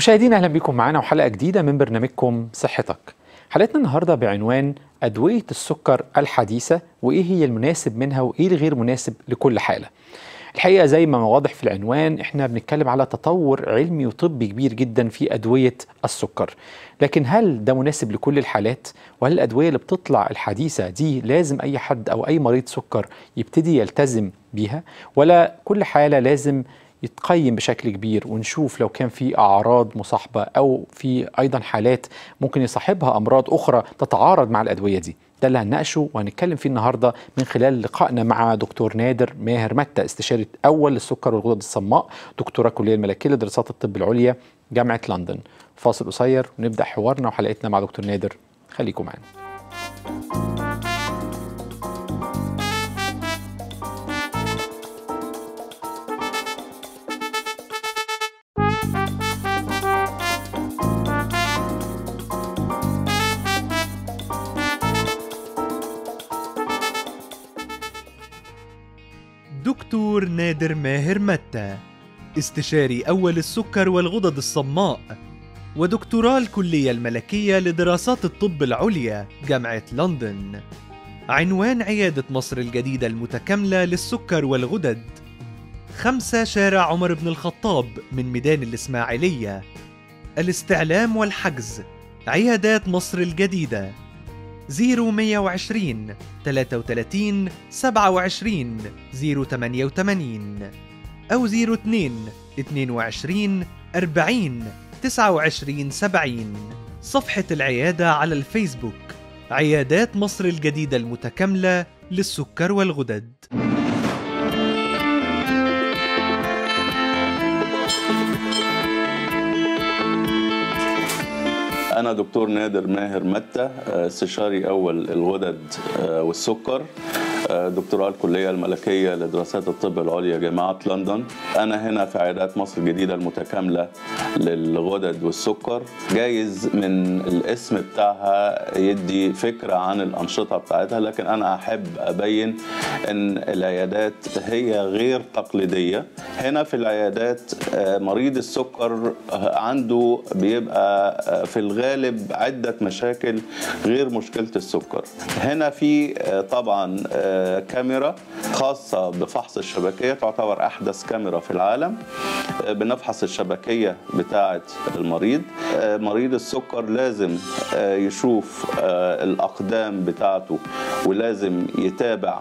مشاهدينا اهلا بكم معنا وحلقه جديده من برنامجكم صحتك. حلقتنا النهارده بعنوان ادويه السكر الحديثه وايه هي المناسب منها وايه الغير مناسب لكل حاله. الحقيقه زي ما واضح في العنوان احنا بنتكلم على تطور علمي وطبي كبير جدا في ادويه السكر لكن هل ده مناسب لكل الحالات وهل الادويه اللي بتطلع الحديثه دي لازم اي حد او اي مريض سكر يبتدي يلتزم بيها ولا كل حاله لازم يتقيم بشكل كبير ونشوف لو كان في اعراض مصاحبه او في ايضا حالات ممكن يصاحبها امراض اخرى تتعارض مع الادويه دي ده اللي هنناقشه وهنتكلم فيه النهارده من خلال لقائنا مع دكتور نادر ماهر متى استشاري اول للسكر والغدد الصماء دكتوره كليه الملكيه لدراسات الطب العليا جامعه لندن فاصل قصير ونبدا حوارنا وحلقتنا مع دكتور نادر خليكم معانا دكتور نادر ماهر متى استشاري أول السكر والغدد الصماء ودكتوراه الكلية الملكية لدراسات الطب العليا جامعة لندن عنوان عيادة مصر الجديدة المتكاملة للسكر والغدد خمسة شارع عمر بن الخطاب من ميدان الإسماعيلية الاستعلام والحجز عيادات مصر الجديدة 0120 33 27 088 أو 02 22 40 29 70 صفحة العيادة على الفيسبوك عيادات مصر الجديدة المتكاملة للسكر والغدد أنا دكتور نادر ماهر متى آه، استشاري أول الغدد آه، والسكر آه، دكتوراه الكلية الملكية لدراسات الطب العليا جامعة لندن أنا هنا في عيادات مصر الجديدة المتكاملة للغدد والسكر جايز من الاسم بتاعها يدي فكرة عن الأنشطة بتاعتها لكن أنا أحب أبين أن العيادات هي غير تقليدية هنا في العيادات مريض السكر عنده بيبقى في الغالب غالب عدة مشاكل غير مشكلة السكر هنا في آه، طبعا آه، كاميرا خاصة بفحص الشبكية تعتبر أحدث كاميرا في العالم آه، بنفحص الشبكية بتاعة المريض مريض السكر لازم يشوف الأقدام بتاعته ولازم يتابع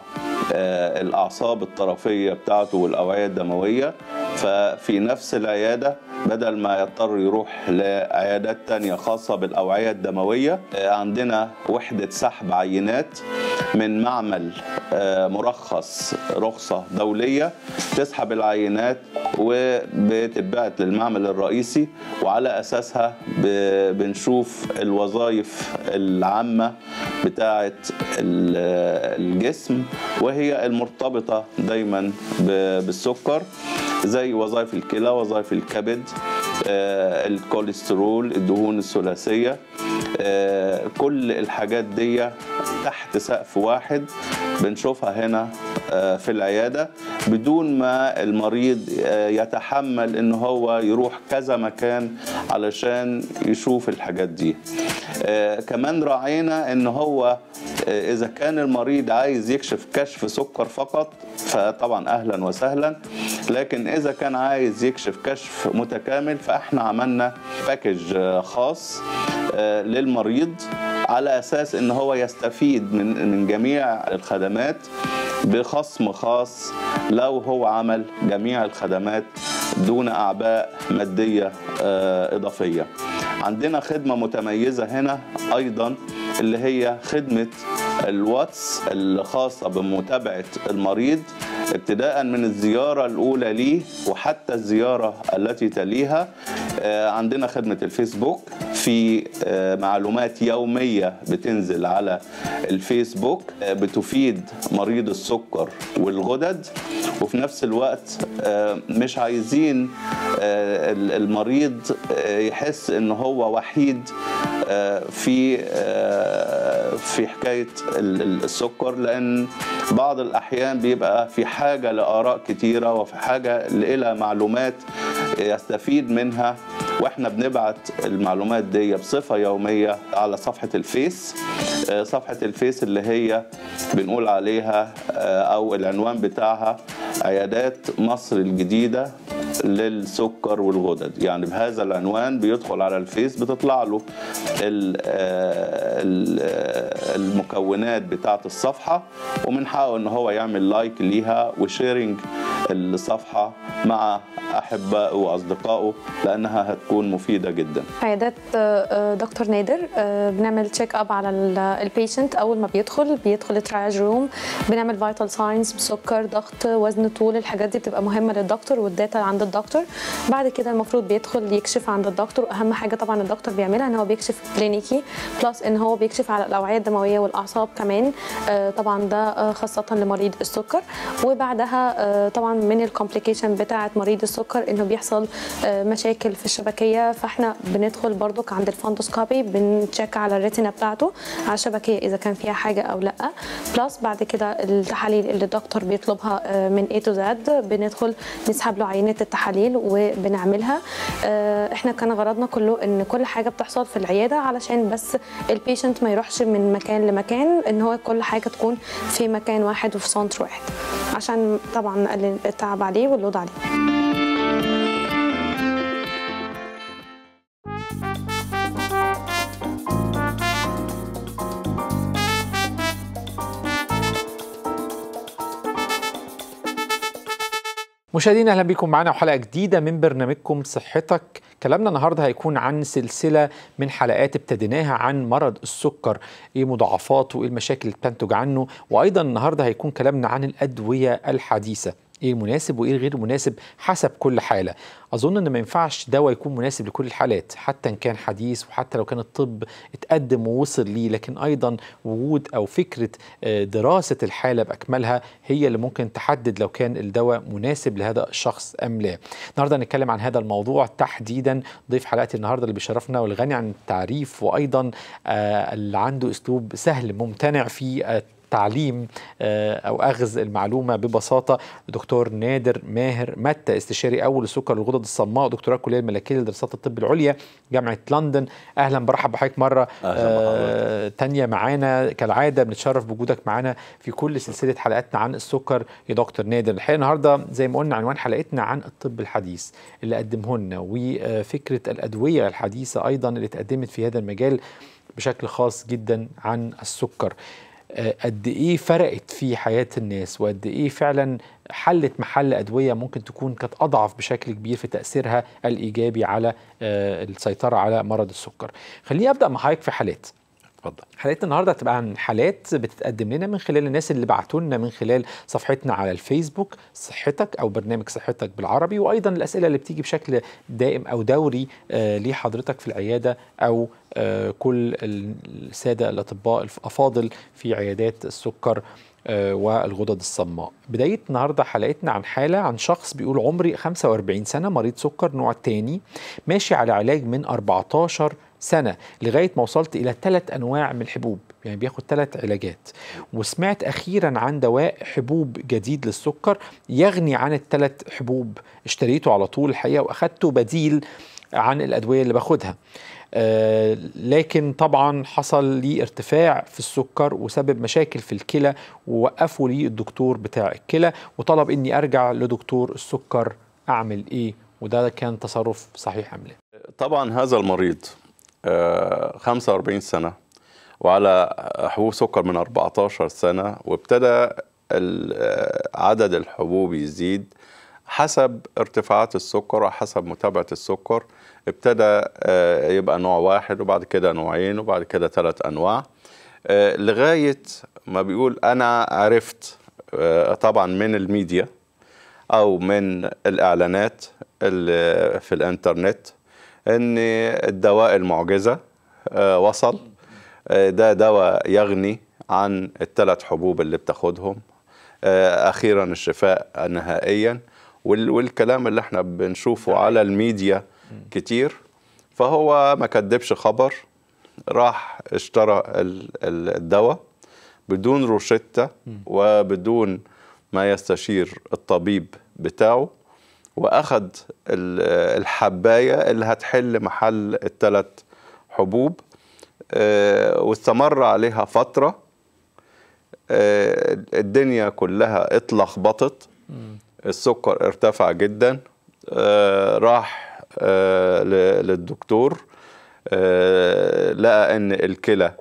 الأعصاب الطرفية بتاعته والأوعية الدموية ففي نفس العيادة بدل ما يضطر يروح لعيادات تانية خاصة بالأوعية الدموية آه، عندنا وحدة سحب عينات من معمل آه، مرخص رخصة دولية تسحب العينات وبتتبعت للمعمل الرئيسي وعلى أساسها بنشوف الوظائف العامة بتاعة الجسم وهي المرتبطة دايما بالسكر زي وظائف الكلى وظائف الكبد آه، الكوليسترول الدهون الثلاثيه آه، كل الحاجات دي تحت سقف واحد بنشوفها هنا آه، في العياده بدون ما المريض يتحمل ان هو يروح كذا مكان علشان يشوف الحاجات دي كمان راعينا ان هو اذا كان المريض عايز يكشف كشف سكر فقط فطبعا اهلا وسهلا لكن اذا كان عايز يكشف كشف متكامل فاحنا عملنا باكج آه، خاص آه، للمريض على اساس ان هو يستفيد من من جميع الخدمات بخصم خاص لو هو عمل جميع الخدمات دون اعباء ماديه آه، اضافيه عندنا خدمه متميزه هنا ايضا اللي هي خدمه الواتس الخاصه بمتابعه المريض ابتداء من الزيارة الأولى ليه وحتى الزيارة التي تليها آه، عندنا خدمة الفيسبوك في آه، معلومات يومية بتنزل على الفيسبوك آه، بتفيد مريض السكر والغدد وفي نفس الوقت آه، مش عايزين المريض يحس ان هو وحيد في في حكايه السكر لان بعض الاحيان بيبقى في حاجه لاراء كتيره وفي حاجه الى معلومات يستفيد منها واحنا بنبعت المعلومات دي بصفه يوميه على صفحه الفيس آه، صفحه الفيس اللي هي بنقول عليها آه، او العنوان بتاعها عيادات مصر الجديده للسكر والغدد يعني بهذا العنوان بيدخل على الفيس بتطلع له آه، المكونات بتاعه الصفحه ومن حقه ان هو يعمل لايك ليها وشيرنج الصفحة مع أحبائه وأصدقائه لأنها هتكون مفيدة جدا عيادات دكتور نادر بنعمل تشيك أب على البيشنت uh, أول ما بيدخل بيدخل تراج روم بنعمل فيتال ساينز بسكر ضغط وزن طول الحاجات دي بتبقى مهمة للدكتور والداتا عند الدكتور بعد كده المفروض بيدخل يكشف عند الدكتور وأهم حاجة طبعا الدكتور بيعملها إن هو بيكشف كلينيكي بلس إن هو بيكشف على الأوعية الدموية والأعصاب كمان uh, طبعا ده uh, خاصة لمريض السكر وبعدها طبعا من الكومبليكيشن بتاعه مريض السكر انه بيحصل آه، مشاكل في الشبكيه فاحنا بندخل برضك عند الفندوسكوبي بنتشيك على الريتنا بتاعته على الشبكيه اذا كان فيها حاجه او لا بلس بعد كده التحاليل اللي الدكتور بيطلبها آه، من اي تو زد بندخل نسحب له عينه التحاليل وبنعملها آه، احنا كان غرضنا كله ان كل حاجه بتحصل في العياده علشان بس البيشنت ما يروحش من مكان لمكان ان هو كل حاجه تكون في مكان واحد وفي سنتر واحد عشان طبعا التعب عليه واللود عليه مشاهدينا اهلا بكم معنا وحلقه جديده من برنامجكم صحتك كلامنا النهارده هيكون عن سلسله من حلقات ابتديناها عن مرض السكر ايه مضاعفاته وايه المشاكل اللي بتنتج عنه وايضا النهارده هيكون كلامنا عن الادويه الحديثه ايه المناسب وايه الغير مناسب حسب كل حاله اظن ان ما ينفعش دواء يكون مناسب لكل الحالات حتى ان كان حديث وحتى لو كان الطب اتقدم ووصل ليه لكن ايضا وجود او فكره آه، دراسه الحاله باكملها هي اللي ممكن تحدد لو كان الدواء مناسب لهذا الشخص ام لا النهارده هنتكلم عن هذا الموضوع تحديدا ضيف حلقتي النهارده اللي بيشرفنا والغني عن التعريف وايضا آه، اللي عنده اسلوب سهل ممتنع في آه، تعليم آه، او اخذ المعلومه ببساطه دكتور نادر ماهر متى استشاري اول السكر والغدد الصماء دكتوراه الكليه الملكيه لدراسات الطب العليا جامعه لندن اهلا برحب بحضرتك مره آه تانية معانا كالعاده بنتشرف بوجودك معانا في كل سلسله حلقاتنا عن السكر يا دكتور نادر الحقيقه النهارده زي ما قلنا عنوان حلقتنا عن الطب الحديث اللي قدمه لنا وفكره الادويه الحديثه ايضا اللي اتقدمت في هذا المجال بشكل خاص جدا عن السكر آه، قد ايه فرقت في حياه الناس وقد ايه فعلا حلت محل ادويه ممكن تكون كانت اضعف بشكل كبير في تاثيرها الايجابي على آه، السيطره على مرض السكر. خليني ابدا مع حضرتك في حالات. اتفضل حلقتنا النهارده هتبقى عن حالات بتتقدم لنا من خلال الناس اللي بعتوا لنا من خلال صفحتنا على الفيسبوك صحتك او برنامج صحتك بالعربي وايضا الاسئله اللي بتيجي بشكل دائم او دوري آه، لحضرتك في العياده او آه، كل الساده الاطباء الافاضل في عيادات السكر آه، والغدد الصماء بداية النهاردة حلقتنا عن حالة عن شخص بيقول عمري 45 سنة مريض سكر نوع تاني ماشي على علاج من 14 سنة لغاية ما وصلت إلى ثلاث أنواع من الحبوب يعني بياخد ثلاث علاجات وسمعت أخيرا عن دواء حبوب جديد للسكر يغني عن الثلاث حبوب اشتريته على طول الحقيقة وأخدته بديل عن الأدوية اللي باخدها آه، لكن طبعا حصل لي ارتفاع في السكر وسبب مشاكل في الكلى ووقفوا لي الدكتور بتاع الكلى وطلب اني ارجع لدكتور السكر اعمل ايه وده كان تصرف صحيح ام لا طبعا هذا المريض 45 آه، سنه وعلى حبوب سكر من 14 سنه وابتدى آه، عدد الحبوب يزيد حسب ارتفاعات السكر وحسب متابعة السكر ابتدى آه، يبقى نوع واحد وبعد كده نوعين وبعد كده ثلاث أنواع آه، لغاية ما بيقول أنا عرفت آه، طبعا من الميديا أو من الإعلانات اللي في الإنترنت أن الدواء المعجزة وصل ده دواء يغني عن الثلاث حبوب اللي بتاخدهم اخيرا الشفاء نهائيا والكلام اللي احنا بنشوفه على الميديا كتير فهو ما كدبش خبر راح اشترى الدواء بدون روشتة وبدون ما يستشير الطبيب بتاعه واخذ الحبايه اللي هتحل محل الثلاث حبوب آه، واستمر عليها فتره آه، الدنيا كلها اتلخبطت السكر ارتفع جدا آه، راح آه، للدكتور آه، لقى ان الكلى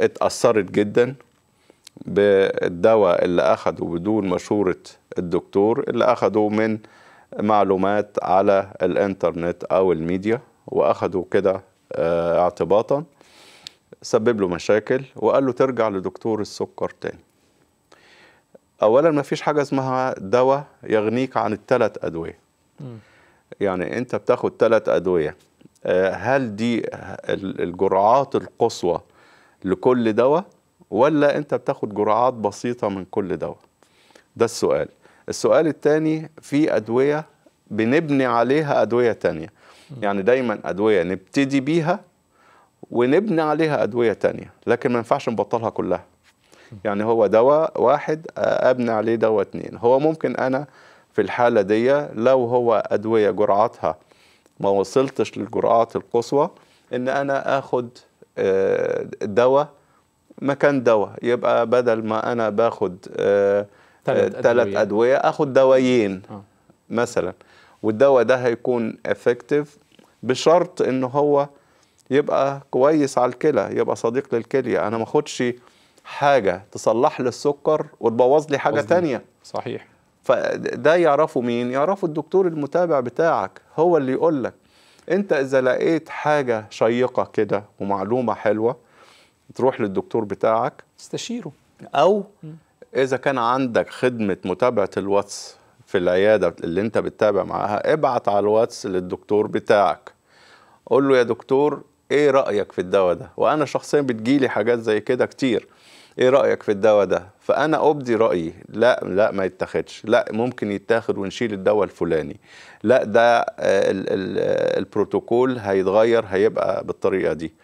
اتأثرت جدا بالدواء اللي أخده بدون مشورة الدكتور اللي أخده من معلومات على الإنترنت أو الميديا وأخده كده اعتباطا سبب له مشاكل وقال له ترجع لدكتور السكر تاني اولا ما فيش حاجه اسمها دواء يغنيك عن الثلاث ادويه يعني انت بتاخد ثلاث ادويه آه، هل دي الجرعات القصوى لكل دواء ولا انت بتاخد جرعات بسيطه من كل دواء ده السؤال السؤال الثاني في ادويه بنبني عليها ادويه تانية يعني دايما ادويه نبتدي بيها ونبني عليها ادويه تانية لكن ما ينفعش نبطلها كلها يعني هو دواء واحد آه، ابني عليه دواء اثنين هو ممكن انا في الحاله دي لو هو ادويه جرعاتها ما وصلتش للجرعات القصوى ان انا اخد آه، دواء مكان دواء يبقى بدل ما انا باخد ثلاث آه، ادويه أدوية اخد دوايين آه. مثلا والدواء ده هيكون افكتيف بشرط ان هو يبقى كويس على الكلى يبقى صديق للكليه انا ما اخدش حاجه تصلح لي السكر وتبوظ لي حاجه تانية صحيح فده يعرفه مين يعرفه الدكتور المتابع بتاعك هو اللي يقول لك انت اذا لقيت حاجه شيقه كده ومعلومه حلوه تروح للدكتور بتاعك تستشيره او اذا كان عندك خدمه متابعه الواتس في العياده اللي انت بتتابع معاها ابعت على الواتس للدكتور بتاعك قول له يا دكتور ايه رايك في الدواء ده وانا شخصيا بتجيلي حاجات زي كده كتير ايه رايك في الدواء ده فانا ابدي رايي لا لا ما يتاخدش لا ممكن يتاخد ونشيل الدواء الفلاني لا ده الـ آه، الـ آه، البروتوكول هيتغير هيبقى بالطريقه دي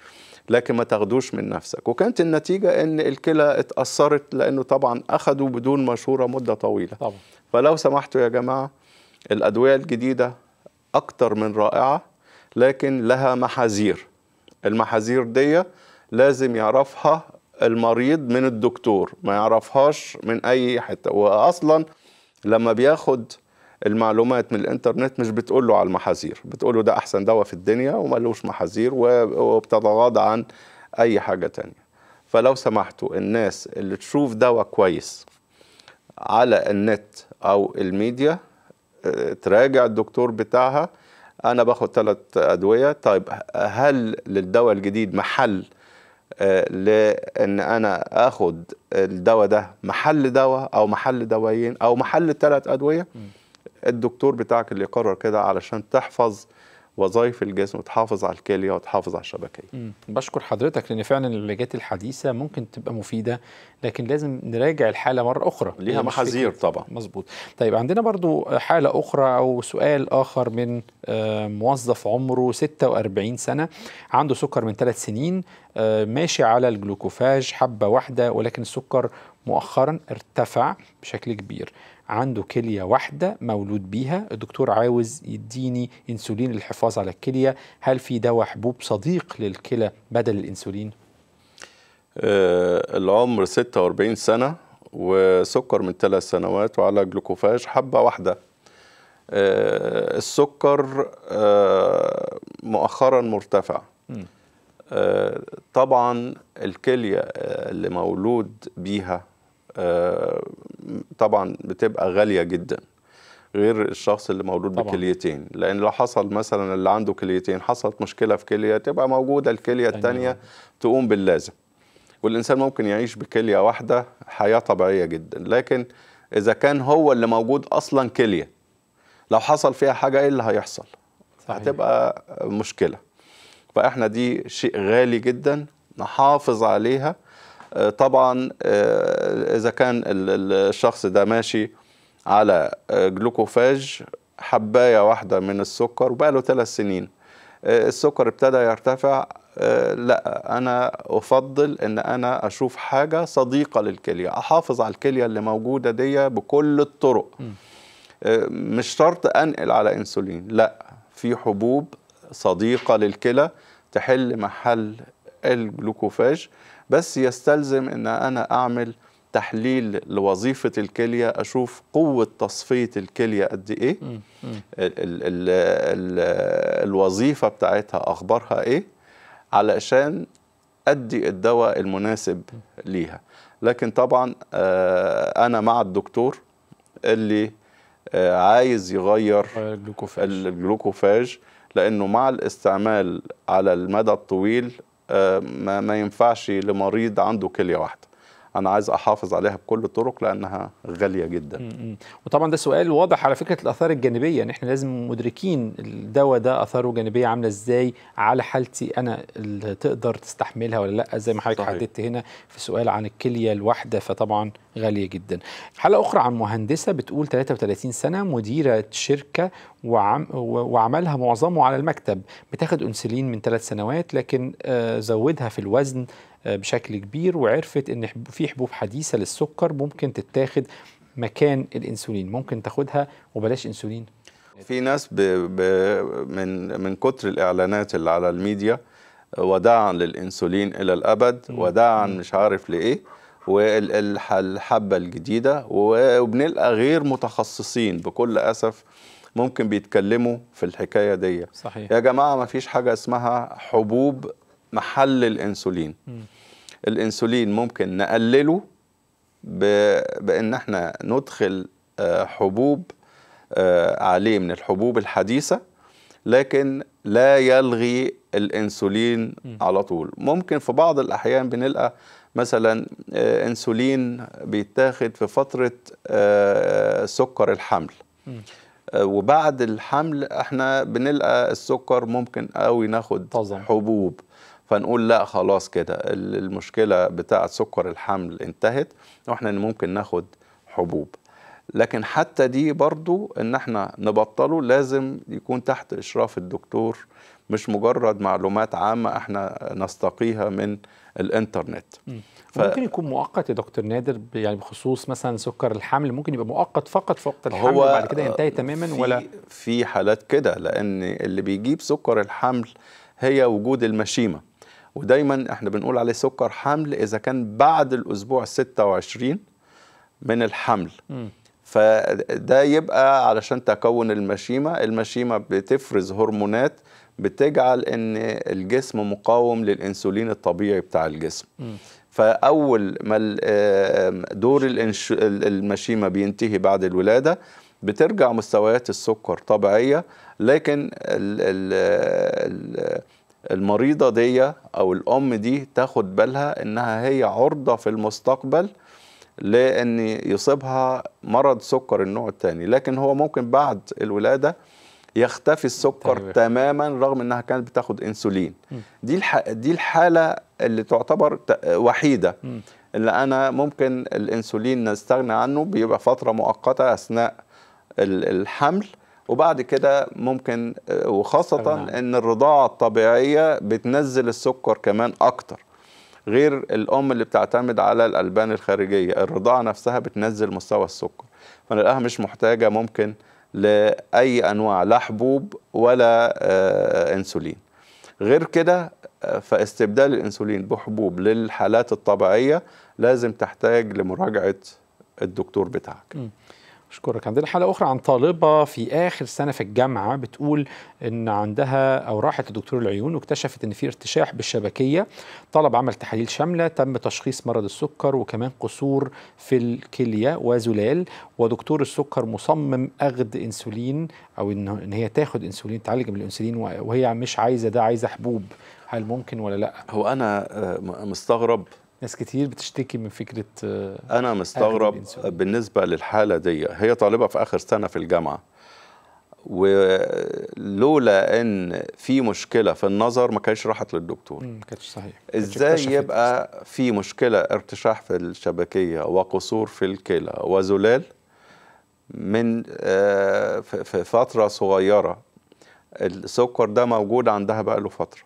لكن ما تاخدوش من نفسك وكانت النتيجه ان الكلى اتاثرت لانه طبعا اخذوا بدون مشوره مده طويله طبعا. فلو سمحتوا يا جماعه الادويه الجديده اكتر من رائعه لكن لها محاذير المحاذير دي لازم يعرفها المريض من الدكتور ما يعرفهاش من اي حته واصلا لما بياخد المعلومات من الانترنت مش بتقول له على المحاذير بتقول له ده احسن دواء في الدنيا وملوش محاذير وبتتغاضى عن اي حاجه تانية فلو سمحتوا الناس اللي تشوف دواء كويس على النت او الميديا آه، تراجع الدكتور بتاعها انا باخد ثلاث ادويه طيب هل للدواء الجديد محل آه، لان انا اخد الدواء ده محل دواء او محل دوايين او محل ثلاث ادويه الدكتور بتاعك اللي يقرر كده علشان تحفظ وظائف الجسم وتحافظ على الكليه وتحافظ على الشبكيه. مم. بشكر حضرتك لان فعلا العلاجات الحديثه ممكن تبقى مفيده لكن لازم نراجع الحاله مره اخرى. ليها يعني محاذير طبعا. مظبوط. طيب عندنا برضو حاله اخرى او سؤال اخر من آه، موظف عمره 46 سنه عنده سكر من ثلاث سنين آه، ماشي على الجلوكوفاج حبه واحده ولكن السكر مؤخرا ارتفع بشكل كبير عنده كلية واحدة مولود بيها الدكتور عاوز يديني انسولين للحفاظ على الكلية هل في دواء حبوب صديق للكلى بدل الانسولين؟ آه العمر 46 سنة وسكر من ثلاث سنوات وعلى جلوكوفاج حبة واحدة آه السكر آه مؤخرا مرتفع م. آه، طبعا الكلية اللي مولود بيها آه، طبعا بتبقى غاليه جدا غير الشخص اللي مولود بكليتين لان لو حصل مثلا اللي عنده كليتين حصلت مشكله في كليه تبقى موجوده الكليه أيوة. الثانيه تقوم باللازم والانسان ممكن يعيش بكليه واحده حياه طبيعيه جدا لكن اذا كان هو اللي موجود اصلا كليه لو حصل فيها حاجه ايه اللي هيحصل صحيح. هتبقى مشكله فاحنا دي شيء غالي جدا نحافظ عليها آه، طبعا آه، اذا كان الشخص ده ماشي على آه، جلوكوفاج حبايه واحده من السكر وبقاله ثلاث سنين السكر ابتدى يرتفع لا انا افضل ان انا اشوف حاجه صديقه للكليه احافظ على الكليه اللي موجوده دي بكل الطرق مش شرط انقل على انسولين لا في حبوب صديقه للكلى تحل محل الجلوكوفاج بس يستلزم ان انا اعمل تحليل لوظيفة الكلية أشوف قوة تصفية الكلية قد إيه ال ال ال ال الوظيفة بتاعتها أخبارها إيه علشان أدي الدواء المناسب ليها لكن طبعا آه، أنا مع الدكتور اللي آه، عايز يغير الجلوكوفاج, الجلوكوفاج لأنه مع الاستعمال على المدى الطويل آه، ما ينفعش لمريض عنده كليه واحده انا عايز احافظ عليها بكل الطرق لانها غاليه جدا وطبعا ده سؤال واضح على فكره الاثار الجانبيه ان يعني احنا لازم مدركين الدواء ده اثاره جانبيه عامله ازاي على حالتي انا اللي تقدر تستحملها ولا لا زي ما حضرتك حددت هنا في سؤال عن الكليه الواحده فطبعا غاليه جدا حلقه اخرى عن مهندسه بتقول 33 سنه مديره شركه وعم وعملها معظمه على المكتب بتاخد انسولين من ثلاث سنوات لكن آه، زودها في الوزن بشكل كبير وعرفت ان في حبوب حديثه للسكر ممكن تتاخد مكان الانسولين ممكن تاخدها وبلاش انسولين في ناس بـ بـ من من كتر الاعلانات اللي على الميديا وداعا للانسولين الى الابد وداعا مش عارف لايه والحبه الجديده وبنلقى غير متخصصين بكل اسف ممكن بيتكلموا في الحكايه دي صحيح. يا جماعه ما فيش حاجه اسمها حبوب محل الانسولين م. الانسولين ممكن نقلله بان احنا ندخل آه، حبوب آه، عليه من الحبوب الحديثه لكن لا يلغي الانسولين على طول ممكن في بعض الاحيان بنلقى مثلا آه، انسولين بيتاخد في فتره سكر الحمل وبعد الحمل احنا بنلقى السكر ممكن قوي ناخد طزم. حبوب فنقول لا خلاص كده المشكله بتاعه سكر الحمل انتهت واحنا ممكن ناخد حبوب لكن حتى دي برضو ان احنا نبطله لازم يكون تحت اشراف الدكتور مش مجرد معلومات عامه احنا نستقيها من الانترنت ف... ممكن يكون مؤقت يا دكتور نادر يعني بخصوص مثلا سكر الحمل ممكن يبقى مؤقت فقط في وقت الحمل هو وبعد كده ينتهي تماما في ولا في حالات كده لان اللي بيجيب سكر الحمل هي وجود المشيمه ودايما احنا بنقول عليه سكر حمل اذا كان بعد الاسبوع 26 من الحمل م. فده يبقى علشان تكون المشيمه المشيمه بتفرز هرمونات بتجعل ان الجسم مقاوم للانسولين الطبيعي بتاع الجسم م. فاول ما دور المشيمه بينتهي بعد الولاده بترجع مستويات السكر طبيعيه لكن ال ال ال المريضه دي او الام دي تاخد بالها انها هي عرضه في المستقبل لان يصيبها مرض سكر النوع الثاني لكن هو ممكن بعد الولاده يختفي السكر طيب. تماما رغم انها كانت بتاخد انسولين دي الح... دي الحاله اللي تعتبر وحيده م. اللي انا ممكن الانسولين نستغنى عنه بيبقى فتره مؤقته اثناء الحمل وبعد كده ممكن آه، وخاصة ان الرضاعة الطبيعية بتنزل السكر كمان اكتر غير الام اللي بتعتمد على الالبان الخارجية الرضاعة نفسها بتنزل مستوى السكر فنلاقيها مش محتاجة ممكن لأي أنواع لا حبوب ولا آه، أنسولين غير كده آه، فاستبدال الأنسولين بحبوب للحالات الطبيعية لازم تحتاج لمراجعة الدكتور بتاعك أشكرك عندنا حلقة أخرى عن طالبة في آخر سنة في الجامعة بتقول إن عندها أو راحت لدكتور العيون واكتشفت إن في ارتشاح بالشبكية طلب عمل تحاليل شاملة تم تشخيص مرض السكر وكمان قصور في الكلية وزلال ودكتور السكر مصمم أخذ إنسولين أو إن هي تاخد إنسولين تعالج من الأنسولين وهي مش عايزة ده عايزة حبوب هل ممكن ولا لا هو انا آه، مستغرب ناس كتير بتشتكي من فكره آه، انا مستغرب بالنسبه للحاله دي هي طالبه في اخر سنه في الجامعه ولولا ان في مشكله في النظر ما كانش راحت للدكتور ما صحيح ازاي يبقى في مشكله ارتشاح في الشبكيه وقصور في الكلى وزلال من آه، في فتره صغيره السكر ده موجود عندها بقى له فتره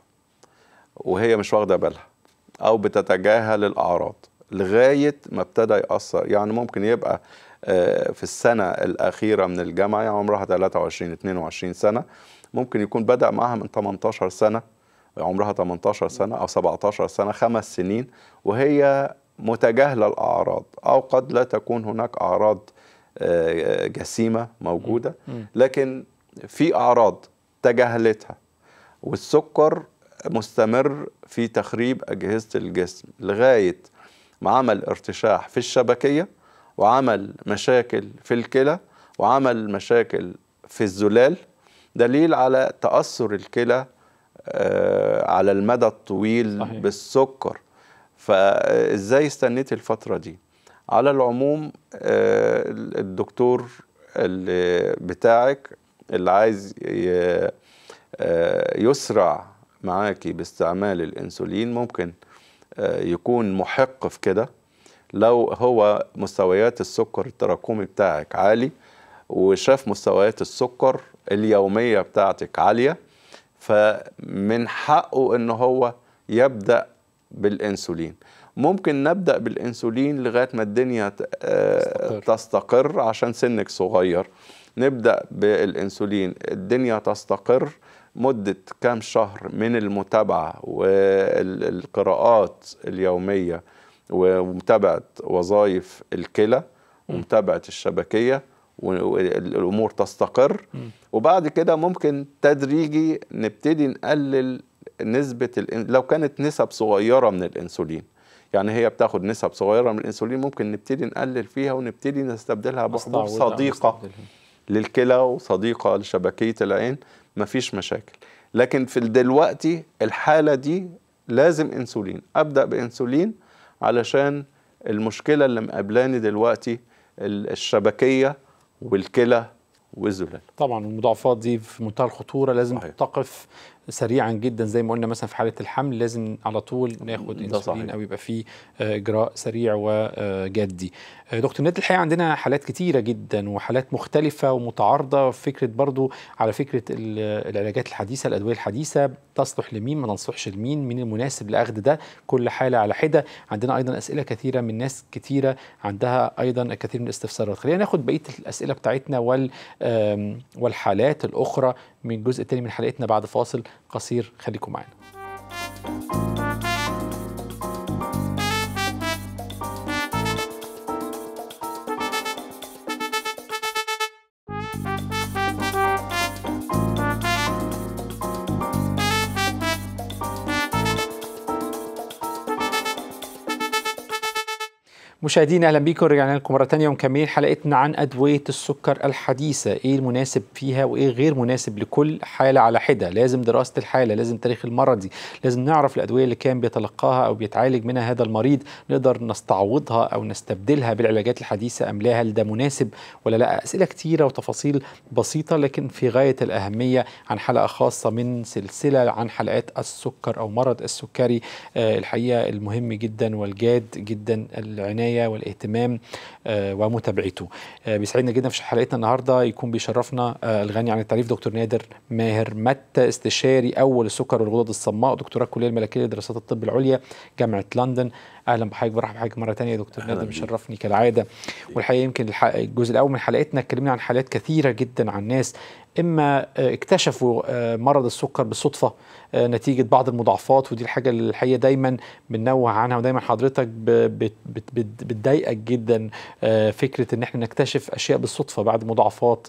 وهي مش واخده بالها او بتتجاهل الاعراض لغايه ما ابتدى ياثر يعني ممكن يبقى آه، في السنه الاخيره من الجامعه يعني عمرها 23 22 سنه ممكن يكون بدا معاها من 18 سنه عمرها 18 سنه او 17 سنه خمس سنين وهي متجاهله الاعراض او قد لا تكون هناك اعراض آه، جسيمه موجوده لكن في اعراض تجاهلتها والسكر مستمر في تخريب أجهزة الجسم لغاية ما عمل ارتشاح في الشبكية وعمل مشاكل في الكلى وعمل مشاكل في الزلال دليل على تأثر الكلى آه، على المدى الطويل صحيح. بالسكر فازاي استنيت الفتره دي على العموم آه، الدكتور اللي بتاعك اللي عايز آه، يسرع معاكي باستعمال الانسولين ممكن آه، يكون محق في كده لو هو مستويات السكر التراكمي بتاعك عالي وشاف مستويات السكر اليومية بتاعتك عالية فمن حقه ان هو يبدأ بالانسولين ممكن نبدأ بالانسولين لغاية ما الدنيا آه، تستقر, تستقر عشان سنك صغير نبدأ بالانسولين الدنيا تستقر مدة كام شهر من المتابعة والقراءات اليومية ومتابعة وظائف الكلى ومتابعة الشبكية والأمور تستقر وبعد كده ممكن تدريجي نبتدي نقلل نسبة لو كانت نسب صغيرة من الأنسولين يعني هي بتاخد نسب صغيرة من الأنسولين ممكن نبتدي نقلل فيها ونبتدي نستبدلها بحبوب صديقة للكلى وصديقة لشبكية العين مفيش مشاكل لكن في دلوقتي الحالة دي لازم انسولين ابدأ بانسولين علشان المشكلة اللي مقابلاني دلوقتي الشبكية والكلى والزلال طبعا المضاعفات دي في منتهى الخطوره لازم صحيح. تقف سريعا جدا زي ما قلنا مثلا في حاله الحمل لازم على طول ناخد انسولين او يبقى في آه، اجراء سريع وجدي آه، آه، دكتور نادي الحقيقه عندنا حالات كتيره جدا وحالات مختلفه ومتعارضه فكره برضو على فكره العلاجات الحديثه الادويه الحديثه تصلح لمين ما تنصحش لمين مين المناسب لاخذ ده كل حاله على حده عندنا ايضا اسئله كثيره من ناس كتيره عندها ايضا الكثير من الاستفسارات خلينا ناخد بقيه الاسئله بتاعتنا وال والحالات الاخرى من الجزء الثاني من حلقتنا بعد فاصل قصير خليكم معانا مشاهدينا اهلا بيكم رجعنا لكم مره ثانيه ومكملين حلقتنا عن ادويه السكر الحديثه ايه المناسب فيها وايه غير مناسب لكل حاله على حده لازم دراسه الحاله لازم تاريخ المرضي لازم نعرف الادويه اللي كان بيتلقاها او بيتعالج منها هذا المريض نقدر نستعوضها او نستبدلها بالعلاجات الحديثه ام لا هل ده مناسب ولا لا اسئله كثيره وتفاصيل بسيطه لكن في غايه الاهميه عن حلقه خاصه من سلسله عن حلقات السكر او مرض السكري آه الحقيقه المهم جدا والجاد جدا العنايه العنايه والاهتمام آه، ومتابعته آه، بيسعدنا جدا في حلقتنا النهارده يكون بيشرفنا آه، الغني عن التعريف دكتور نادر ماهر متى استشاري اول السكر والغدد الصماء دكتوراه الكليه الملكيه لدراسات الطب العليا جامعه لندن اهلا بحضرتك برحب بحضرتك مره ثانيه يا دكتور نادر مشرفني كالعاده والحقيقه يمكن الجزء الاول من حلقتنا اتكلمنا عن حالات كثيره جدا عن ناس اما آه، اكتشفوا آه، مرض السكر بالصدفه آه، نتيجه بعض المضاعفات ودي الحاجه اللي الحقيقه دايما بننوه عنها ودايما حضرتك بتضايقك جدا فكره ان احنا نكتشف اشياء بالصدفه بعد مضاعفات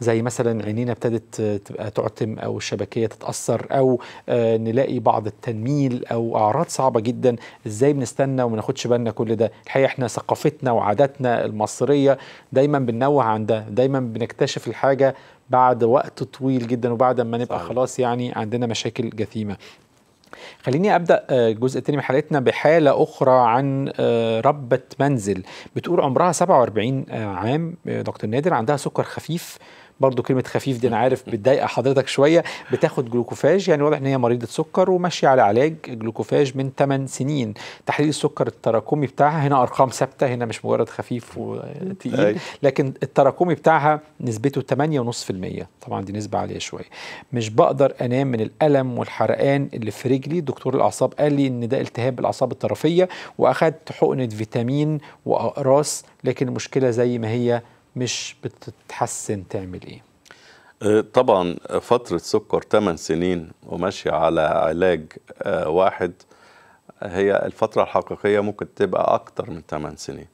زي مثلا عينينا ابتدت تبقى تعتم او الشبكيه تتاثر او آه، نلاقي بعض التنميل او اعراض صعبه جدا ازاي بنستنى وما ناخدش بالنا كل ده الحقيقه احنا ثقافتنا وعاداتنا المصريه دايما بننوه عن ده دايما بنكتشف الحاجه بعد وقت طويل جدا وبعد ما نبقى خلاص يعني عندنا مشاكل جثيمه خليني ابدا الجزء آه، الثاني من حلقتنا بحاله اخرى عن آه، ربه منزل بتقول عمرها 47 عام دكتور نادر عندها سكر خفيف برضو كلمه خفيف دي انا عارف بتضايق حضرتك شويه بتاخد جلوكوفاج يعني واضح ان هي مريضه سكر وماشيه على علاج جلوكوفاج من 8 سنين تحليل السكر التراكمي بتاعها هنا ارقام ثابته هنا مش مجرد خفيف وتقيل لكن التراكمي بتاعها نسبته 8.5% طبعا دي نسبه عاليه شويه مش بقدر انام من الالم والحرقان اللي في رجلي دكتور الاعصاب قال لي ان ده التهاب الاعصاب الطرفيه واخدت حقنه فيتامين واقراص لكن المشكله زي ما هي مش بتتحسن تعمل ايه أه، طبعا فترة سكر 8 سنين وماشية على علاج أه، واحد هي الفترة الحقيقية ممكن تبقى أكتر من 8 سنين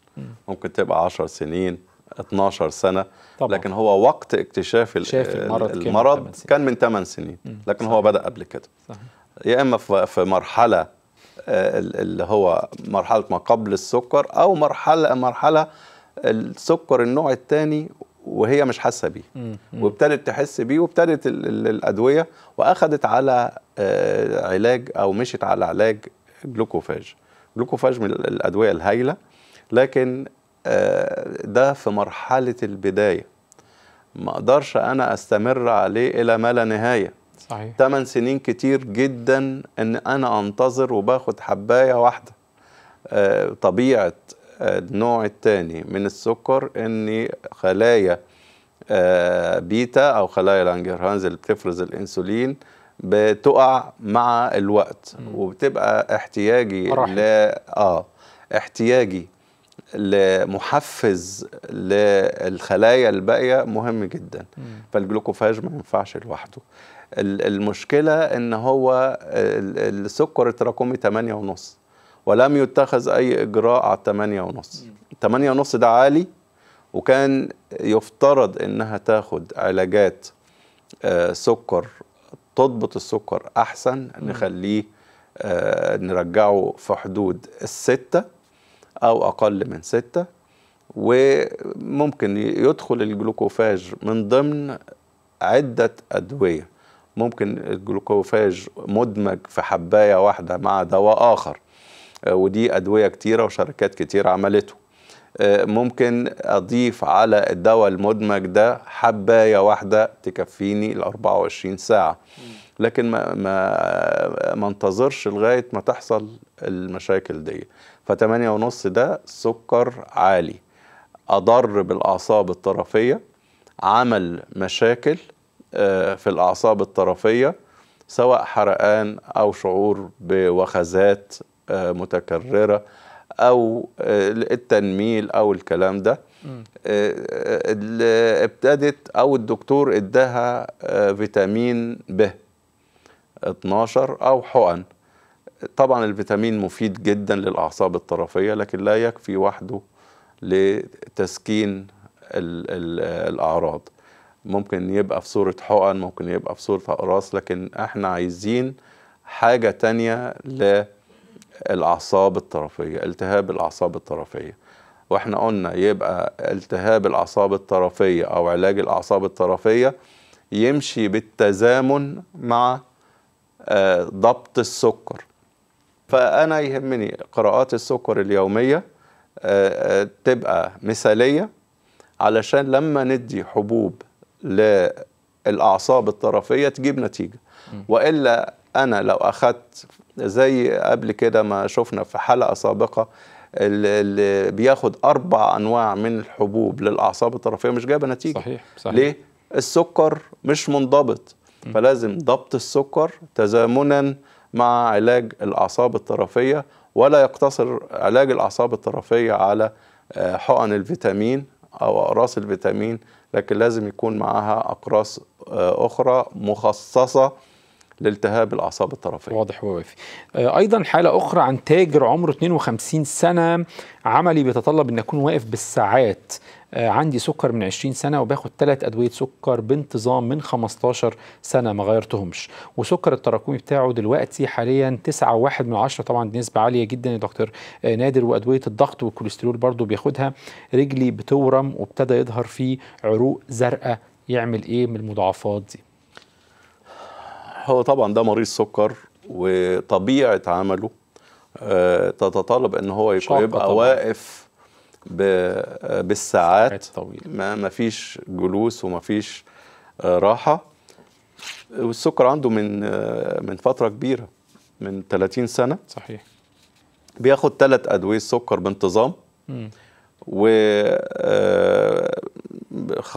ممكن تبقى 10 سنين 12 سنة طبعا. لكن هو وقت اكتشاف المرض, المرض كان من 8 سنين لكن صحيح. هو بدأ قبل كده صحيح. يا إما في مرحلة أه، اللي هو مرحلة ما قبل السكر أو مرحلة مرحلة السكر النوع الثاني وهي مش حاسه بيه وابتدت تحس بيه وابتدت الادويه واخدت على آه، علاج او مشت على علاج جلوكوفاج جلوكوفاج من الادويه الهايله لكن آه، ده في مرحله البدايه ما اقدرش انا استمر عليه الى ما لا نهايه صحيح 8 سنين كتير جدا ان انا انتظر وباخد حبايه واحده آه، طبيعه النوع الثاني من السكر ان خلايا آه، بيتا او خلايا لانجرهانز اللي بتفرز الانسولين بتقع مع الوقت وبتبقى احتياجي ل... اه احتياجي لمحفز للخلايا الباقيه مهم جدا مم. فالجلوكوفاج ما ينفعش لوحده المشكله ان هو السكر التراكمي 8 ونص ولم يتخذ أي إجراء على الثمانية ونص الثمانية ونص ده عالي وكان يفترض إنها تاخد علاجات آه، سكر تضبط السكر أحسن نخليه آه، نرجعه في حدود الستة أو أقل من ستة وممكن يدخل الجلوكوفاج من ضمن عدة أدوية ممكن الجلوكوفاج مدمج في حباية واحدة مع دواء آخر آه، ودي أدوية كتيرة وشركات كتير عملته آه، ممكن أضيف على الدواء المدمج ده حباية واحدة تكفيني ال 24 ساعة لكن ما, ما, ما انتظرش لغاية ما تحصل المشاكل دي فتمانية ونص ده سكر عالي أضر بالأعصاب الطرفية عمل مشاكل آه، في الأعصاب الطرفية سواء حرقان أو شعور بوخزات آه، متكررة أو آه، التنميل أو الكلام ده آه، ابتدت أو الدكتور إداها فيتامين ب 12 أو حقن طبعا الفيتامين مفيد جدا للأعصاب الطرفية لكن لا يكفي وحده لتسكين الـ الـ الأعراض ممكن يبقى في صورة حقن ممكن يبقى في صورة أقراص لكن احنا عايزين حاجة تانية لا الأعصاب الطرفية التهاب الأعصاب الطرفية واحنا قلنا يبقى التهاب الأعصاب الطرفية أو علاج الأعصاب الطرفية يمشي بالتزامن مع آه، ضبط السكر فأنا يهمني قراءات السكر اليومية آه، آه، تبقى مثالية علشان لما ندي حبوب للأعصاب الطرفية تجيب نتيجة وإلا انا لو اخذت زي قبل كده ما شفنا في حلقه سابقه اللي بياخد اربع انواع من الحبوب للاعصاب الطرفيه مش جايبه نتيجه صحيح صحيح ليه السكر مش منضبط فلازم ضبط السكر تزامنا مع علاج الاعصاب الطرفيه ولا يقتصر علاج الاعصاب الطرفيه على آه، حقن الفيتامين او اقراص الفيتامين لكن لازم يكون معاها اقراص آه، اخرى مخصصه لالتهاب الأعصاب الطرفية واضح ووافي آه، أيضا حالة أخرى عن تاجر عمره 52 سنة عملي بيتطلب أن أكون واقف بالساعات آه، عندي سكر من 20 سنة وباخد ثلاث أدوية سكر بانتظام من 15 سنة ما غيرتهمش وسكر التراكمي بتاعه دلوقتي حاليا 9.1 طبعا دي نسبة عالية جدا يا دكتور آه، نادر وأدوية الضغط والكوليسترول برضه بياخدها رجلي بتورم وابتدى يظهر فيه عروق زرقاء يعمل إيه من المضاعفات دي هو طبعا ده مريض سكر وطبيعه عمله آه، تتطلب ان هو يبقى واقف آه، بالساعات ما مفيش جلوس ومفيش آه، راحه والسكر عنده من من فتره كبيره من 30 سنه صحيح بياخد ثلاث ادويه سكر بانتظام و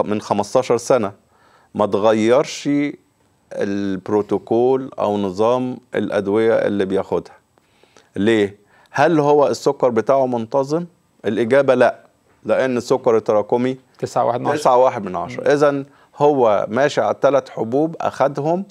من 15 سنه ما تغيرش البروتوكول او نظام الادويه اللي بياخدها ليه هل هو السكر بتاعه منتظم الاجابه لا لان السكر التراكمي 9.1 من 10 اذا هو ماشي على الثلاث حبوب اخدهم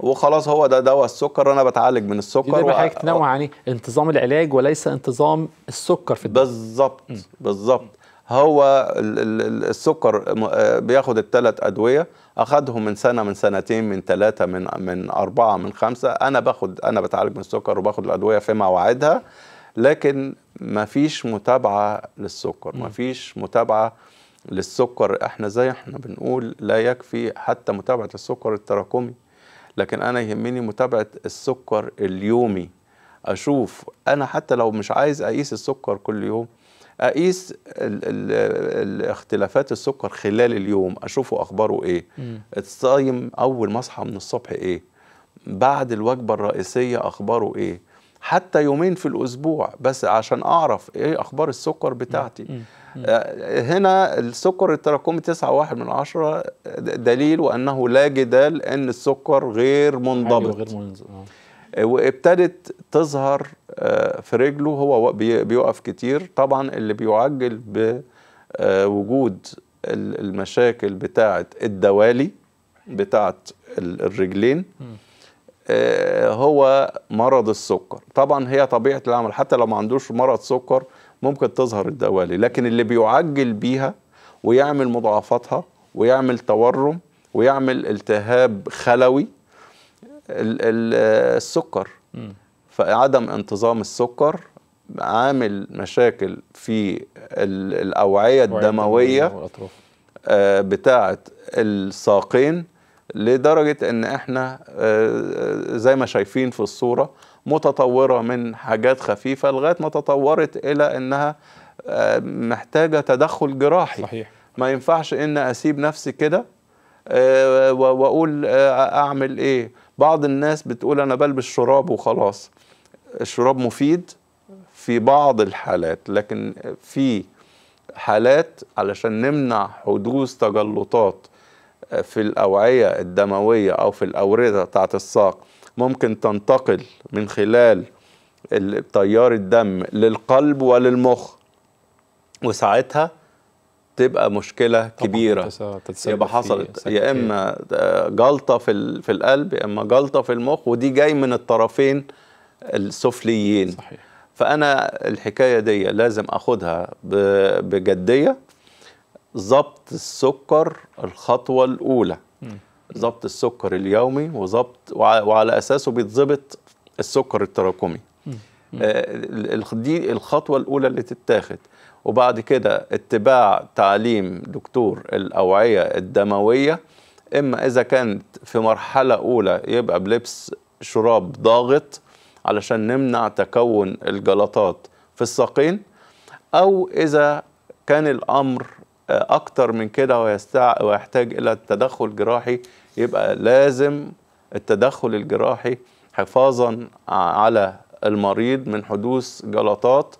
وخلاص هو ده دواء السكر انا بتعالج من السكر دي حضرتك تنوع يعني انتظام العلاج وليس انتظام السكر في الدم بالظبط بالظبط هو السكر آه، بياخد الثلاث ادويه اخدهم من سنه من سنتين من ثلاثه من من اربعه من خمسه انا باخد انا بتعالج من السكر وباخد الادويه في مواعيدها لكن ما فيش متابعه للسكر ما فيش متابعه للسكر احنا زي احنا بنقول لا يكفي حتى متابعه السكر التراكمي لكن انا يهمني متابعه السكر اليومي اشوف انا حتى لو مش عايز اقيس السكر كل يوم اقيس الاختلافات السكر خلال اليوم اشوفه اخباره ايه الصايم اول ما اصحى من الصبح ايه بعد الوجبه الرئيسيه اخباره ايه حتى يومين في الاسبوع بس عشان اعرف ايه اخبار السكر بتاعتي مم. مم. آه، هنا السكر التراكمي 9.1 من عشرة دليل وانه لا جدال ان السكر غير منضبط غير منضبط آه. وابتدت تظهر آه، في رجله هو بيقف كتير طبعا اللي بيعجل بوجود آه، المشاكل بتاعه الدوالي بتاعه الرجلين آه، هو مرض السكر طبعا هي طبيعه العمل حتى لو ما عندوش مرض سكر ممكن تظهر الدوالي لكن اللي بيعجل بيها ويعمل مضاعفاتها ويعمل تورم ويعمل التهاب خلوي السكر فعدم انتظام السكر عامل مشاكل في الأوعية الدموية آه، بتاعة الساقين لدرجة ان احنا آه، آه، زي ما شايفين في الصورة متطورة من حاجات خفيفة لغاية ما تطورت الى انها محتاجة تدخل جراحي صحيح. ما ينفعش ان اسيب نفسي كده واقول اعمل ايه بعض الناس بتقول انا بلبس شراب وخلاص الشراب مفيد في بعض الحالات لكن في حالات علشان نمنع حدوث تجلطات آه، في الأوعية الدموية أو في الأوردة بتاعت الساق ممكن تنتقل من خلال تيار الدم للقلب وللمخ وساعتها تبقى مشكلة كبيرة يبقى حصلت يا إما آه، جلطة في في القلب يا إما جلطة في المخ ودي جاي من الطرفين السفليين صحيح. فأنا الحكاية دي لازم أخدها بجدية ضبط السكر الخطوة الأولى ضبط السكر اليومي وضبط وعلى أساسه بيتظبط السكر التراكمي آه، دي الخطوة الأولى اللي تتاخد وبعد كده اتباع تعليم دكتور الأوعية الدموية إما إذا كانت في مرحلة أولى يبقى بلبس شراب ضاغط علشان نمنع تكون الجلطات في الساقين أو إذا كان الأمر آه، أكتر من كده ويحتاج إلى تدخل جراحي يبقى لازم التدخل الجراحي حفاظا على المريض من حدوث جلطات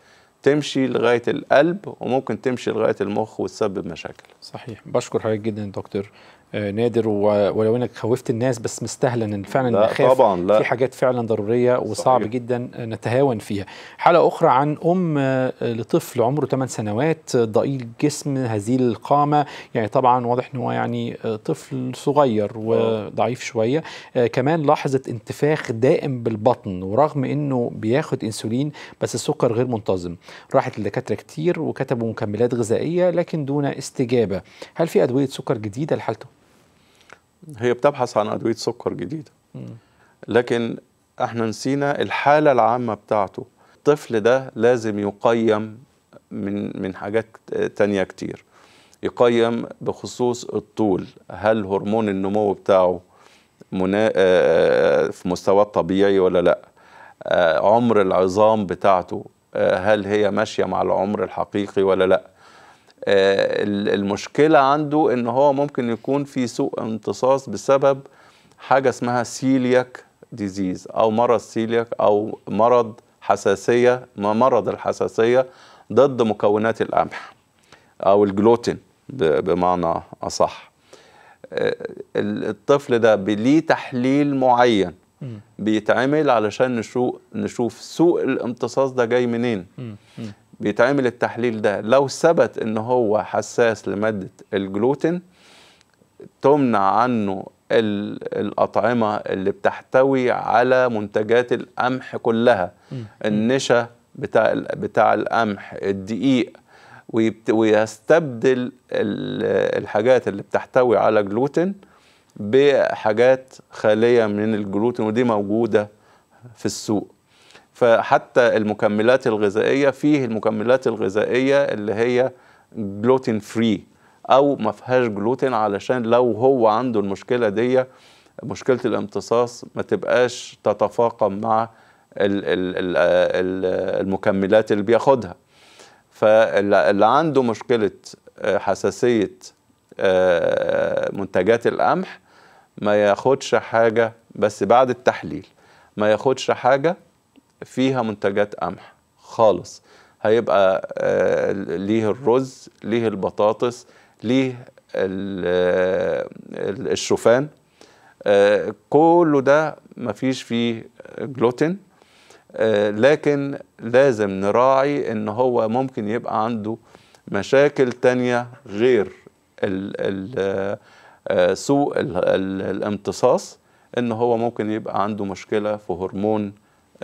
تمشي لغايه القلب وممكن تمشي لغايه المخ وتسبب مشاكل. صحيح بشكر حضرتك جدا يا دكتور آه، نادر ولو انك خوفت الناس بس مستاهله ان فعلا لا نخاف طبعا لا. في حاجات فعلا ضروريه وصعب صحيح. جدا آه، نتهاون فيها حلقه اخرى عن ام آه، لطفل عمره 8 سنوات ضئيل جسم هزيل القامه يعني طبعا واضح ان هو يعني طفل صغير وضعيف شويه كمان لاحظت انتفاخ دائم بالبطن ورغم انه بياخد انسولين بس السكر غير منتظم راحت لدكاتره كتير وكتبوا مكملات غذائيه لكن دون استجابه هل في ادويه سكر جديده لحالته هي بتبحث عن ادويه سكر جديده لكن احنا نسينا الحاله العامه بتاعته الطفل ده لازم يقيم من من حاجات تانية كتير يقيم بخصوص الطول هل هرمون النمو بتاعه منا... آه، آه، في مستواه الطبيعي ولا لا آه، عمر العظام بتاعته هل هي ماشية مع العمر الحقيقي ولا لا آه، المشكله عنده ان هو ممكن يكون في سوء امتصاص بسبب حاجه اسمها سيلياك ديزيز او مرض سيلياك او مرض حساسيه ما مرض الحساسيه ضد مكونات القمح او الجلوتين بمعنى اصح آه، الطفل ده ليه تحليل معين بيتعمل علشان نشوف نشوف سوء الامتصاص ده جاي منين بيتعمل التحليل ده لو ثبت ان هو حساس لماده الجلوتين تمنع عنه الأطعمة اللي بتحتوي على منتجات القمح كلها النشا بتاع بتاع القمح الدقيق ويستبدل الحاجات اللي بتحتوي على جلوتين بحاجات خالية من الجلوتين ودي موجودة في السوق فحتى المكملات الغذائية فيه المكملات الغذائية اللي هي جلوتين فري أو ما فيهاش جلوتين علشان لو هو عنده المشكلة دي مشكلة الامتصاص ما تبقاش تتفاقم مع المكملات اللي بياخدها فاللي عنده مشكلة آه، حساسية آه، منتجات القمح ما ياخدش حاجة بس بعد التحليل ما ياخدش حاجة فيها منتجات قمح خالص هيبقى آه، ليه الرز ليه البطاطس ليه آه، الشوفان آه، كله ده مفيش فيه جلوتين لكن لازم نراعي ان هو ممكن يبقى عنده مشاكل تانية غير سوء الامتصاص ان هو ممكن يبقى عنده مشكلة في هرمون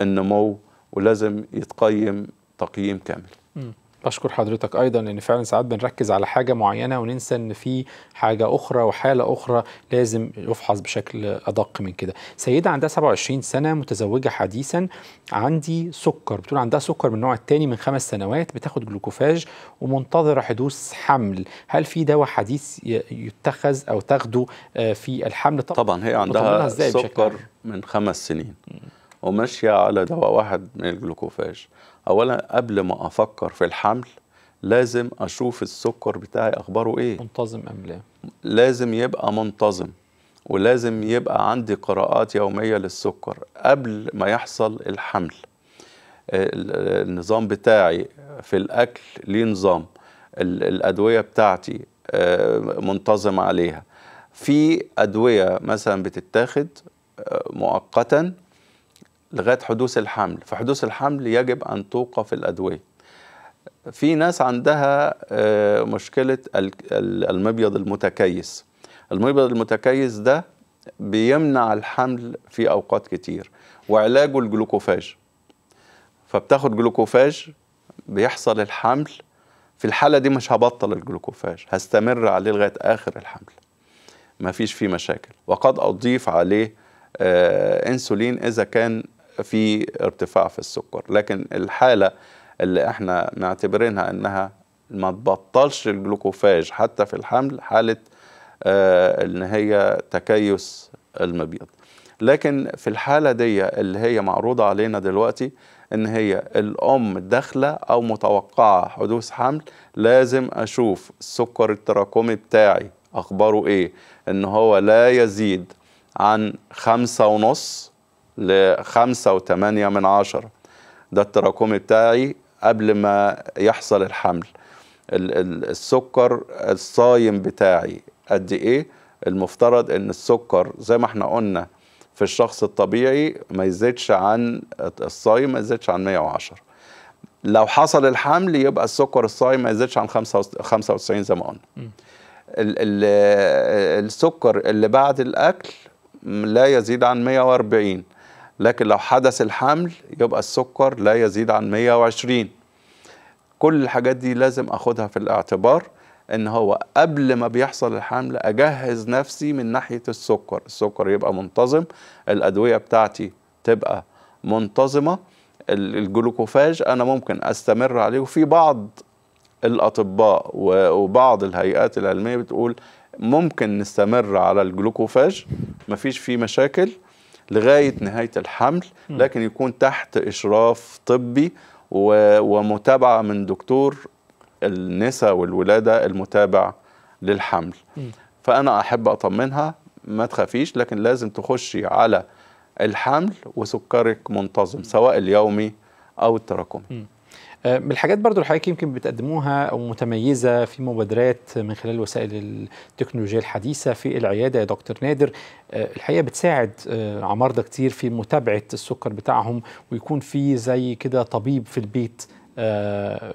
النمو ولازم يتقيم تقييم كامل بشكر حضرتك ايضا ان فعلا ساعات بنركز على حاجه معينه وننسى ان في حاجه اخرى وحاله اخرى لازم يفحص بشكل ادق من كده. سيده عندها 27 سنه متزوجه حديثا عندي سكر بتقول عندها سكر من النوع الثاني من خمس سنوات بتاخد جلوكوفاج ومنتظره حدوث حمل، هل في دواء حديث يتخذ او تاخده آه، في الحمل؟ طبعا هي عندها سكر من خمس سنين. وماشية على دواء واحد من الجلوكوفاج أولا قبل ما أفكر في الحمل لازم أشوف السكر بتاعي أخباره إيه منتظم أم لا لازم يبقى منتظم ولازم يبقى عندي قراءات يومية للسكر قبل ما يحصل الحمل النظام بتاعي في الأكل ليه نظام الأدوية بتاعتي آه، منتظم عليها في أدوية مثلا بتتاخد آه، مؤقتا لغايه حدوث الحمل فحدوث الحمل يجب ان توقف الادويه في ناس عندها آه، مشكله المبيض المتكيس المبيض المتكيس ده بيمنع الحمل في اوقات كتير وعلاجه الجلوكوفاج فبتاخد جلوكوفاج بيحصل الحمل في الحاله دي مش هبطل الجلوكوفاج هستمر عليه لغايه اخر الحمل مفيش فيه مشاكل وقد اضيف عليه آه انسولين اذا كان في ارتفاع في السكر لكن الحالة اللي احنا معتبرينها انها ما تبطلش الجلوكوفاج حتى في الحمل حالة آه ان هي تكيس المبيض لكن في الحالة دي اللي هي معروضة علينا دلوقتي ان هي الام داخله او متوقعه حدوث حمل لازم اشوف السكر التراكمي بتاعي اخباره ايه ان هو لا يزيد عن خمسة ونص لخمسة وثمانية من عشرة ده التراكمي بتاعي قبل ما يحصل الحمل السكر الصايم بتاعي قد ايه المفترض ان السكر زي ما احنا قلنا في الشخص الطبيعي ما يزيدش عن الصايم ما يزيدش عن 110 لو حصل الحمل يبقى السكر الصايم ما يزيدش عن 95 زي ما قلنا السكر اللي بعد الاكل لا يزيد عن 140 لكن لو حدث الحمل يبقى السكر لا يزيد عن 120 كل الحاجات دي لازم اخدها في الاعتبار ان هو قبل ما بيحصل الحمل اجهز نفسي من ناحية السكر السكر يبقى منتظم الادوية بتاعتي تبقى منتظمة الجلوكوفاج انا ممكن استمر عليه وفي بعض الاطباء وبعض الهيئات العلمية بتقول ممكن نستمر على الجلوكوفاج مفيش فيه مشاكل لغايه نهايه الحمل لكن يكون تحت اشراف طبي ومتابعه من دكتور النساء والولاده المتابع للحمل فانا احب اطمنها ما تخافيش لكن لازم تخشي على الحمل وسكرك منتظم سواء اليومي او التراكمي آه، من الحاجات برضو اللي حضرتك يمكن بتقدموها او متميزه في مبادرات من خلال وسائل التكنولوجيا الحديثه في العياده يا دكتور نادر آه، الحقيقه بتساعد آه، عمارضه كتير في متابعه السكر بتاعهم ويكون في زي كده طبيب في البيت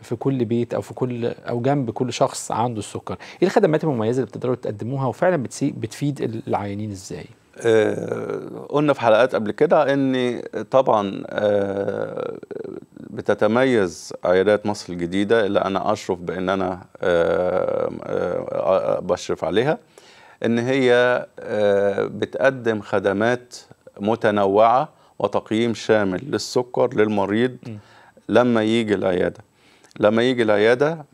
في كل بيت او في كل او جنب كل شخص عنده السكر ايه الخدمات المميزه اللي بتقدروا تقدموها وفعلا بتفيد العيانين ازاي آه، قلنا في حلقات قبل كده ان طبعا آه، بتتميز عيادات مصر الجديده اللي انا اشرف بان انا آه، بشرف عليها ان هي بتقدم خدمات متنوعه وتقييم شامل للسكر للمريض لما يجي العياده لما يجي العياده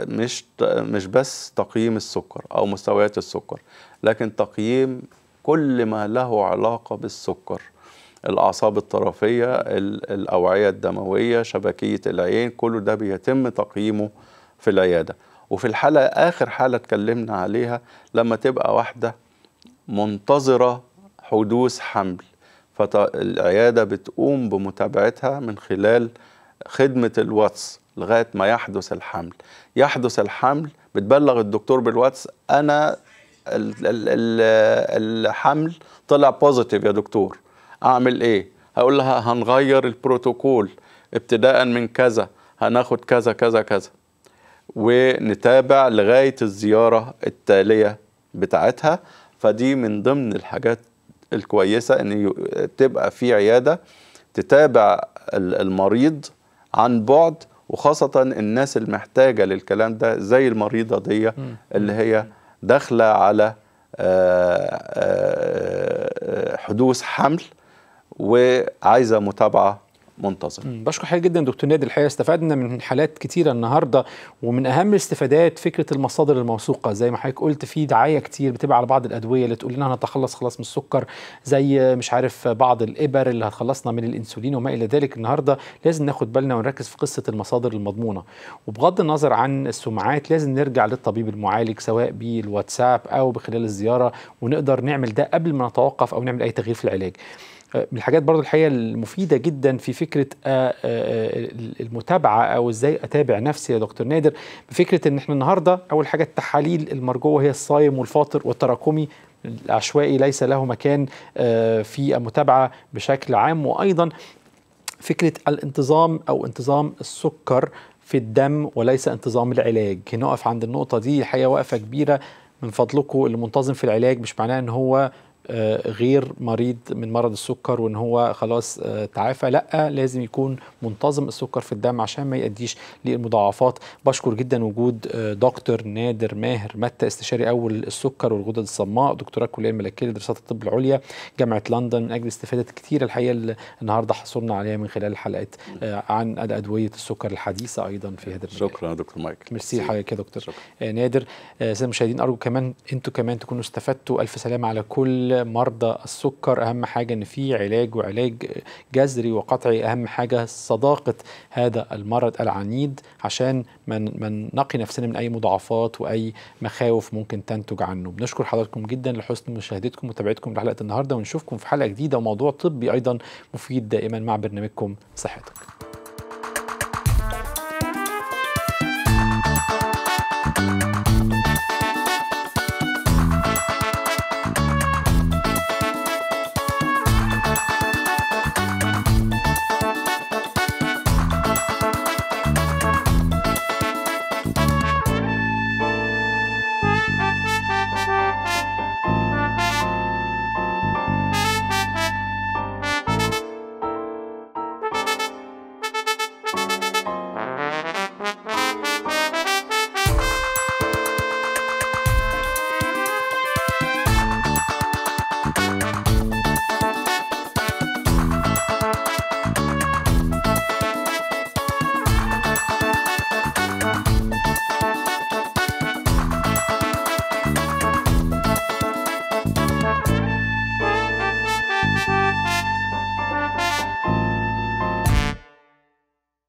مش مش بس تقييم السكر او مستويات السكر لكن تقييم كل ما له علاقة بالسكر الأعصاب الطرفية الأوعية الدموية شبكية العين كل ده بيتم تقييمه في العيادة وفي الحالة آخر حالة اتكلمنا عليها لما تبقى واحدة منتظرة حدوث حمل فالعيادة بتقوم بمتابعتها من خلال خدمة الواتس لغاية ما يحدث الحمل يحدث الحمل بتبلغ الدكتور بالواتس أنا الحمل طلع بوزيتيف يا دكتور اعمل ايه هقول لها هنغير البروتوكول ابتداء من كذا هناخد كذا كذا كذا ونتابع لغايه الزياره التاليه بتاعتها فدي من ضمن الحاجات الكويسه ان تبقى في عياده تتابع المريض عن بعد وخاصة الناس المحتاجة للكلام ده زي المريضة دي اللي هي داخلة على آه، آه، آه، حدوث حمل وعايزة متابعة منتظر بشكر حضرتك جدا دكتور نادي الحقيقه استفدنا من حالات كتيره النهارده ومن اهم الاستفادات فكره المصادر الموثوقه زي ما حضرتك قلت في دعايه كتير بتبقى على بعض الادويه اللي تقول لنا هنتخلص خلاص من السكر زي مش عارف بعض الابر اللي هتخلصنا من الانسولين وما الى ذلك النهارده لازم ناخد بالنا ونركز في قصه المصادر المضمونه وبغض النظر عن السمعات لازم نرجع للطبيب المعالج سواء بالواتساب او بخلال الزياره ونقدر نعمل ده قبل ما نتوقف او نعمل اي تغيير في العلاج من الحاجات برضو الحقيقه المفيده جدا في فكره آه، آه، آه، المتابعه او ازاي اتابع نفسي يا دكتور نادر بفكره ان احنا النهارده اول حاجه التحاليل المرجوه هي الصايم والفاطر والتراكمي العشوائي ليس له مكان في المتابعه بشكل عام وايضا فكره الانتظام او انتظام السكر في الدم وليس انتظام العلاج نقف عند النقطه دي الحقيقه وقفه كبيره من فضلكم اللي منتظم في العلاج مش معناه ان هو آه، غير مريض من مرض السكر وان هو خلاص آه، تعافى لا لازم يكون منتظم السكر في الدم عشان ما يؤديش للمضاعفات بشكر جدا وجود آه، دكتور نادر ماهر متى استشاري اول السكر والغدد الصماء دكتوراه الكليه الملكيه لدراسات الطب العليا جامعه لندن من اجل استفادات كتير الحقيقه اللي النهارده حصلنا عليها من خلال الحلقات عن ادويه السكر الحديثه ايضا في هذا المجال شكرا دكتور مايك ميرسي حضرتك يا دكتور شكرا. نادر ساده المشاهدين ارجو كمان انتوا كمان تكونوا استفدتوا الف سلامه على كل مرضى السكر اهم حاجه ان في علاج وعلاج جذري وقطعي اهم حاجه صداقه هذا المرض العنيد عشان ما نقي نفسنا من اي مضاعفات واي مخاوف ممكن تنتج عنه بنشكر حضراتكم جدا لحسن مشاهدتكم ومتابعتكم لحلقه النهارده ونشوفكم في حلقه جديده وموضوع طبي ايضا مفيد دائما مع برنامجكم صحتك